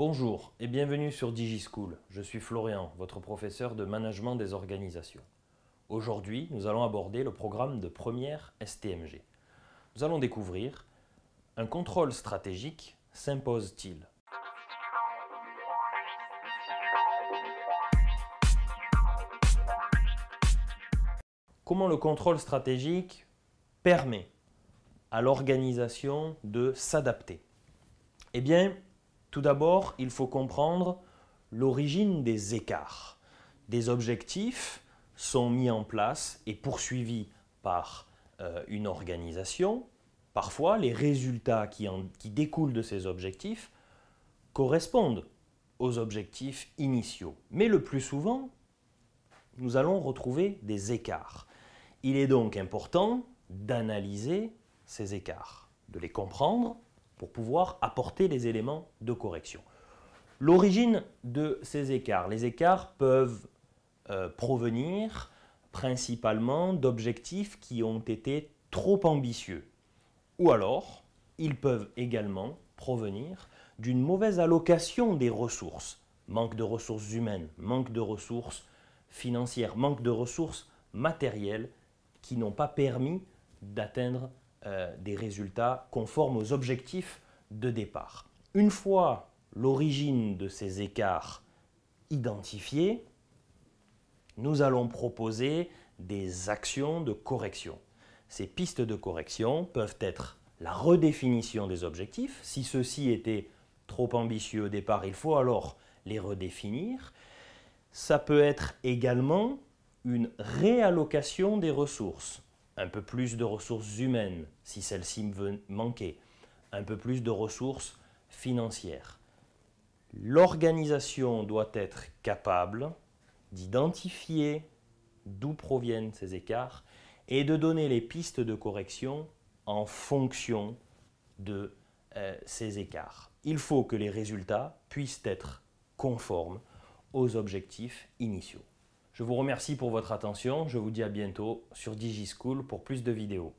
Bonjour et bienvenue sur DigiSchool. Je suis Florian, votre professeur de management des organisations. Aujourd'hui, nous allons aborder le programme de première STMG. Nous allons découvrir un contrôle stratégique s'impose-t-il Comment le contrôle stratégique permet à l'organisation de s'adapter Eh bien, tout d'abord, il faut comprendre l'origine des écarts. Des objectifs sont mis en place et poursuivis par euh, une organisation. Parfois, les résultats qui découlent de ces objectifs correspondent aux objectifs initiaux. Mais le plus souvent, nous allons retrouver des écarts. Il est donc important d'analyser ces écarts, de les comprendre pour pouvoir apporter les éléments de correction. L'origine de ces écarts. Les écarts peuvent euh, provenir principalement d'objectifs qui ont été trop ambitieux. Ou alors, ils peuvent également provenir d'une mauvaise allocation des ressources. Manque de ressources humaines, manque de ressources financières, manque de ressources matérielles qui n'ont pas permis d'atteindre euh, des résultats conformes aux objectifs de départ. Une fois l'origine de ces écarts identifiée, nous allons proposer des actions de correction. Ces pistes de correction peuvent être la redéfinition des objectifs. Si ceux-ci étaient trop ambitieux au départ, il faut alors les redéfinir. Ça peut être également une réallocation des ressources un peu plus de ressources humaines si celles-ci me manquer, un peu plus de ressources financières. L'organisation doit être capable d'identifier d'où proviennent ces écarts et de donner les pistes de correction en fonction de euh, ces écarts. Il faut que les résultats puissent être conformes aux objectifs initiaux. Je vous remercie pour votre attention. Je vous dis à bientôt sur DigiSchool pour plus de vidéos.